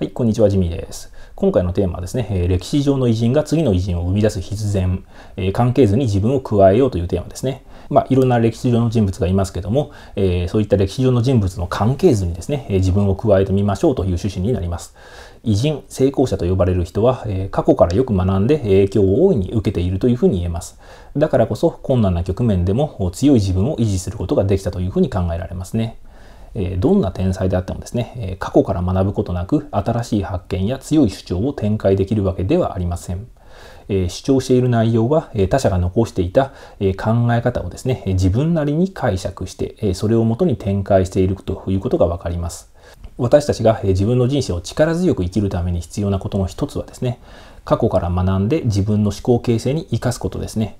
はい、こんにちは、ジミーです。今回のテーマはですね、えー、歴史上の偉人が次の偉人を生み出す必然、えー、関係図に自分を加えようというテーマですね。まあ、いろんな歴史上の人物がいますけども、えー、そういった歴史上の人物の関係図にですね、え自分を加えてみましょうという趣旨になります。偉人、成功者と呼ばれる人は、え過去からよく学んで影響を大いに受けているというふうに言えます。だからこそ困難な局面でも強い自分を維持することができたというふうに考えられますね。えどんな天才であってもですね、え過去から学ぶことなく新しい発見や強い主張を展開できるわけではありません。え主張している内容は、え他者が残していた、え考え方をですね、え自分なりに解釈して、えそれをもとに展開しているということが分かります。私たちが自分の人生を力強く生きるために必要なことの一つはですね過去から学んで自分の思考形成に生かすことですね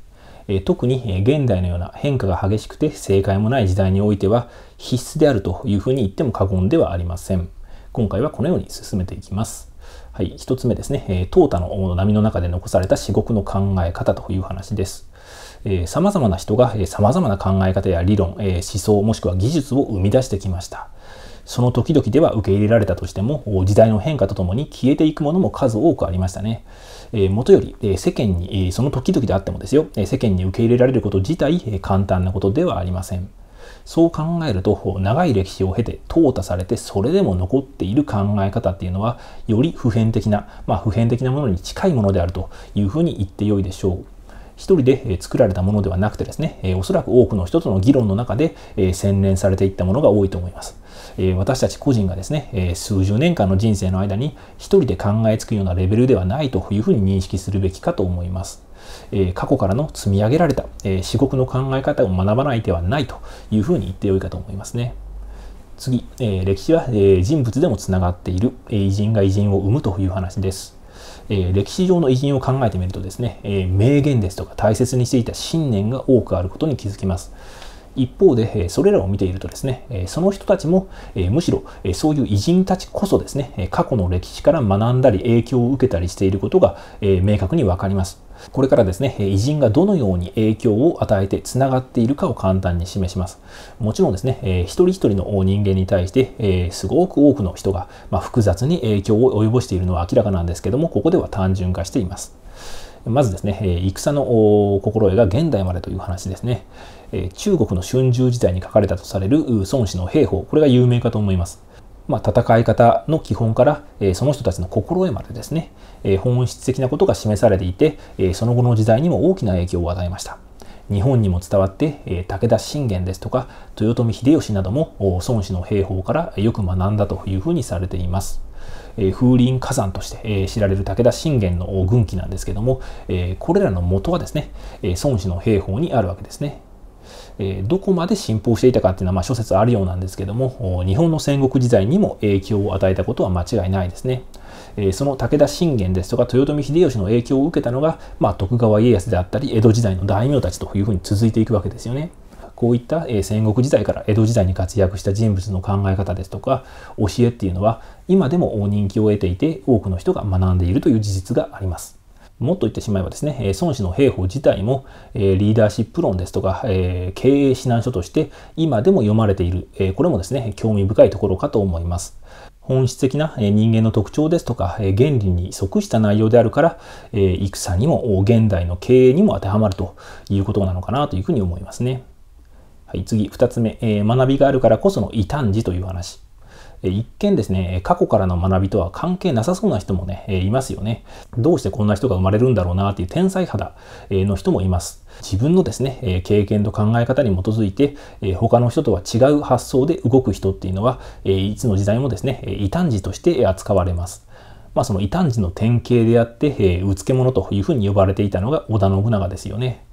え特に現代のような変化が激しくて正解もない時代においては必須であるというふうに言っても過言ではありません。今回はこのように進めていきます。はい、1つ目ですね、え淘汰の波の中で残された至極の考え方という話です。え様々な人が、え様々な考え方や理論、え思想もしくは技術を生み出してきました。その時々では受け入れられたとしても、時代の変化とともに消えていくものも数多くありましたね。えー、もとより、えー、世間に、えー、その時々であってもですよ、え世間に受け入れられること自体、え簡単なことではありません。そう考えると、長い歴史を経て、淘汰されて、それでも残っている考え方っていうのは、より普遍的な、まあ、普遍的なものに近いものであるというふうに言ってよいでしょう。一人で作られたものではなくてですね、おそらく多くの人との議論の中で洗練されていったものが多いと思います。私たち個人がですね、数十年間の人生の間に一人で考えつくようなレベルではないというふうに認識するべきかと思います。過去からの積み上げられた至極の考え方を学ばない手はないというふうに言ってよいかと思いますね。次、え歴史は、え人物でもつながっている、え偉人が偉人を生むという話です。え歴史上の偉人を考えてみるとですね、え名言ですとか大切にしていた信念が多くあることに気づきます。一方で、それらを見ているとですね、その人たちも、むしろそういう偉人たちこそですね、過去の歴史から学んだり影響を受けたりしていることが明確にわかります。これからですね、偉人がどのように影響を与えてつながっているかを簡単に示します。もちろんですね、え一人一人の人間に対して、えすごく多くの人が、ま複雑に影響を及ぼしているのは明らかなんですけども、ここでは単純化しています。まずですね、戦の心得が現代までという話ですね。中国の春秋時代に書かれたとされる孫子の兵法、これが有名かと思います。まあ、戦い方の基本から、えその人たちの心得までですね、え本質的なことが示されていて、えその後の時代にも大きな影響を与えました。日本にも伝わって、え武田信玄ですとか豊臣秀吉なども孫子の兵法からよく学んだというふうにされています。え風林火山として、え知られる武田信玄の軍記なんですけども、えこれらの元はですね、え孫子の兵法にあるわけですね。えどこまで信奉していたかっていうのは、まあ、諸説あるようなんですけども日本の戦国時代にも影響を与えたことは間違いないですね。えその武田信玄ですとか豊臣秀吉の影響を受けたのが、まあ、徳川家康であったり江戸時代の大名たちというふうに続いていくわけですよね。こういった、え戦国時代から江戸時代に活躍した人物の考え方ですとか教えっていうのは今でも人気を得ていて多くの人が学んでいるという事実があります。もっと言ってしまえばですね、孫子の兵法自体もリーダーシップ論ですとか経営指南書として今でも読まれている、これもですね、興味深いところかと思います。本質的な人間の特徴ですとか原理に即した内容であるから戦にも現代の経営にも当てはまるということなのかなというふうに思いますね。はい、次2つ目、え学びがあるからこその異端児という話。一見ですね、過去からの学びとは関係なさそうな人もね、いますよね。どうしてこんな人が生まれるんだろうなっていう天才肌の人もいます。自分のですね、経験と考え方に基づいて、他の人とは違う発想で動く人っていうのは、いつの時代もですね、異端児として扱われます。まあ、その異端児の典型であって、えうつけ者というふうに呼ばれていたのが織田信長ですよね。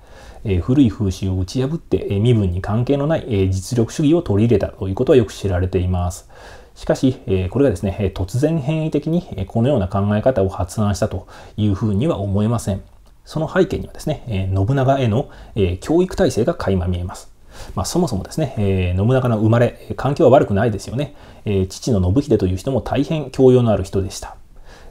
え古い風習を打ち破って、え身分に関係のない、え実力主義を取り入れたということはよく知られています。しかし、これがですね、突然変異的にこのような考え方を発案したというふうには思えません。その背景にはですね、信長への教育体制が垣間見えます。まあ、そもそもですね、えー、信長の生まれ、環境は悪くないですよね。えー、父の信秀という人も大変教養のある人でした。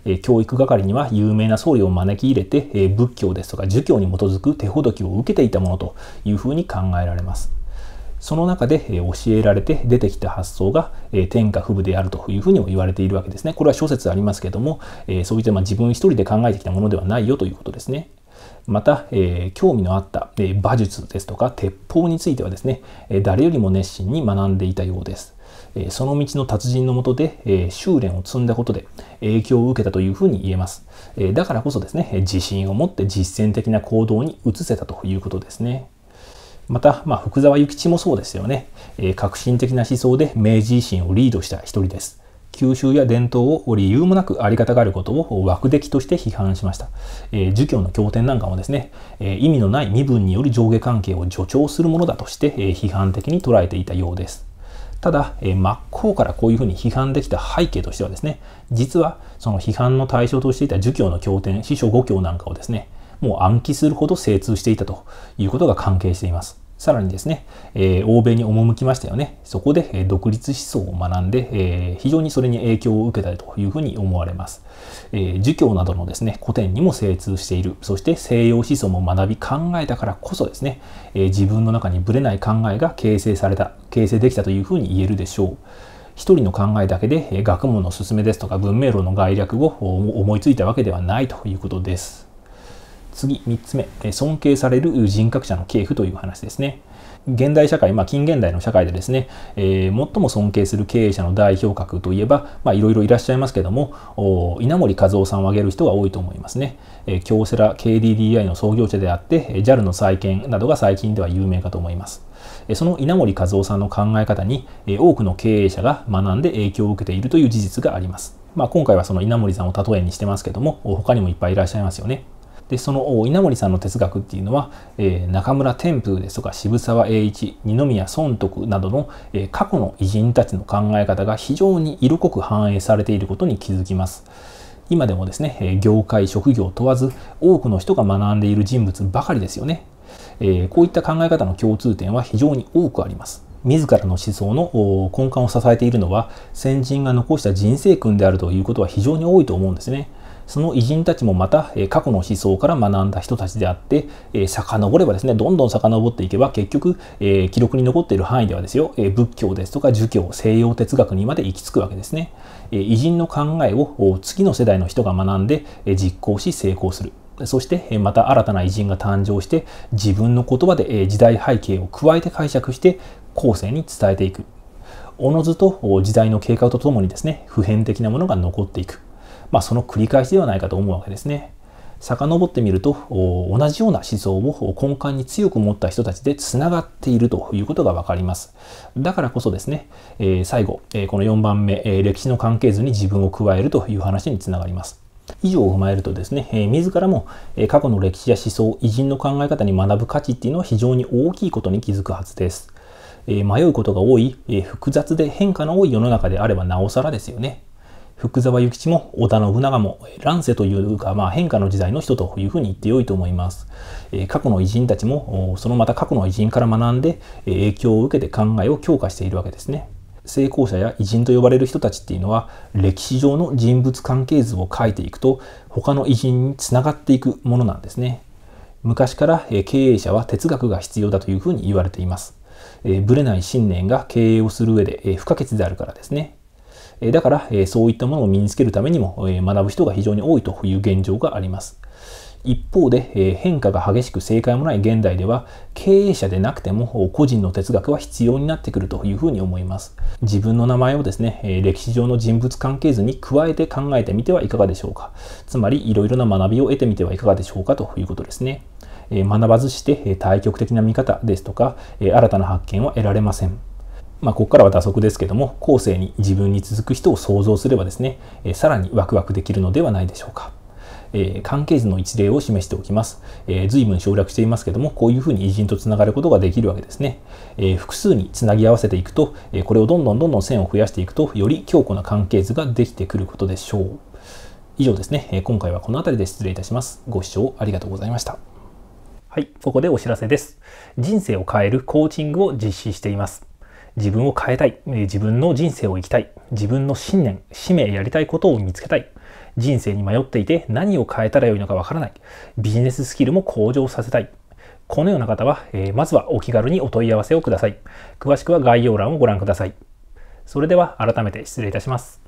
えー、教育係には有名な僧侶を招き入れて、え仏教ですとか儒教に基づく手ほどきを受けていたものというふうに考えられます。その中で教えられて出てきた発想が天下不武であるというふうにも言われているわけですね。これは諸説ありますけども、そういったま自分一人で考えてきたものではないよということですね。また、えー、興味のあった、えー、馬術ですとか鉄砲についてはですね、えー、誰よりも熱心に学んでいたようです。えその道の達人のもとで、え修練を積んだことで影響を受けたというふうに言えます。えだからこそですね、自信を持って実践的な行動に移せたということですね。また、まあ、福沢諭吉もそうですよね、えー、革新的な思想で明治維新をリードした一人です。吸収や伝統を理由もなくあり方があることを枠的として批判しました。えー、儒教の経典なんかもですね、えー、意味のない身分による上下関係を助長するものだとして、えー、批判的に捉えていたようです。ただ、え真っ向からこういうふうに批判できた背景としてはですね、実はその批判の対象としていた儒教の経典、四書五経なんかをですね、もう暗記するほど精通していたということが関係しています。さらにですね、えー、欧米に赴きましたよね。そこで、え独立思想を学んで、えー、非常にそれに影響を受けたりというふうに思われます。え儒教などのですね、古典にも精通している。そして西洋思想も学び考えたからこそですね、え自分の中にぶれない考えが形成された、形成できたというふうに言えるでしょう。一人の考えだけで学問の進めですとか文明論の概略を思いついたわけではないということです。次、3つ目、尊敬される人格者の系譜という話ですね。現代社会、まあ、近現代の社会でですね、えー、最も尊敬する経営者の代表格といえば、まあ、いろいろいらっしゃいますけども、稲盛和夫さんを挙げる人が多いと思いますね。えー、京セラ KDDI の創業者であって、JAL の再建などが最近では有名かと思います。その稲盛和夫さんの考え方に多くの経営者が学んで影響を受けているという事実があります。まあ、今回はその稲森さんを例えにしてますけども、他にもいっぱいいらっしゃいますよね。でその稲盛さんの哲学っていうのは、えー、中村天風ですとか渋沢栄一二宮尊徳などの、えー、過去の偉人たちの考え方が非常に色濃く反映されていることに気づきます。今でもですね業界職業問わず多くの人が学んでいる人物ばかりですよね。えー、こういった考え方の共通点は非常に多くあります。自らの思想の根幹を支えているのは先人が残した人生訓であるということは非常に多いと思うんですね。その偉人たちもまた、え過去の思想から学んだ人たちであって、え遡ればですね、どんどん遡っていけば、結局、え記録に残っている範囲ではですよ、え仏教ですとか儒教、西洋哲学にまで行き着くわけですね。え偉人の考えを次の世代の人が学んで、え実行し成功する。そしてまた新たな偉人が誕生して自分の言葉で時代背景を加えて解釈して後世に伝えていく。おのずと時代の経過とともにですね普遍的なものが残っていく。まあ、その繰り返しではないかと思うわけですね。遡ってみると同じような思想を根幹に強く持った人たちでつながっているということが分かります。だからこそですね、えー、最後、えー、この4番目、えー、歴史の関係図に自分を加えるという話につながります。以上を踏まえるとですね、え自らも、え過去の歴史や思想、偉人の考え方に学ぶ価値っていうのは非常に大きいことに気づくはずです。え迷うことが多い、え複雑で変化の多い世の中であればなおさらですよね。福沢諭吉も織田信長も乱世というか、まあ、変化の時代の人というふうに言ってよいと思います。え過去の偉人たちもそのまた過去の偉人から学んで影響を受けて考えを強化しているわけですね。成功者や偉人と呼ばれる人たちっていうのは歴史上の人物関係図を書いていくと他の偉人につながっていくものなんですね。昔から経営者は哲学が必要だというふうに言われています。ぶれない信念が経営をする上で不可欠であるからですね。えだから、えそういったものを身につけるためにも、え学ぶ人が非常に多いという現状があります。一方で、え変化が激しく正解もない現代では経営者でなくても個人の哲学は必要になってくるというふうに思います自分の名前をですね、え歴史上の人物関係図に加えて考えてみてはいかがでしょうかつまりいろいろな学びを得てみてはいかがでしょうかということですね学ばずして対極的な見方ですとか新たな発見は得られませんまあ、ここからは打足ですけども、後世に自分に続く人を想像すればですね、えさらにワクワクできるのではないでしょうか。えー、関係図の一例を示しておきます。えー、随分省略していますけども、こういうふうに偉人とつながることができるわけですね。えー、複数につなぎ合わせていくと、えこれをどんどんどんどん線を増やしていくと、より強固な関係図ができてくることでしょう。以上ですね。え今回はこの辺りで失礼いたします。ご視聴ありがとうございました。はい、ここでお知らせです。人生を変えるコーチングを実施しています。自分を変えたい、自分の人生を生きたい、自分の信念、使命、やりたいことを見つけたい、人生に迷っていて何を変えたらよいのかわからない、ビジネススキルも向上させたい。このような方は、えー、まずはお気軽にお問い合わせをください。詳しくは概要欄をご覧ください。それでは改めて失礼いたします。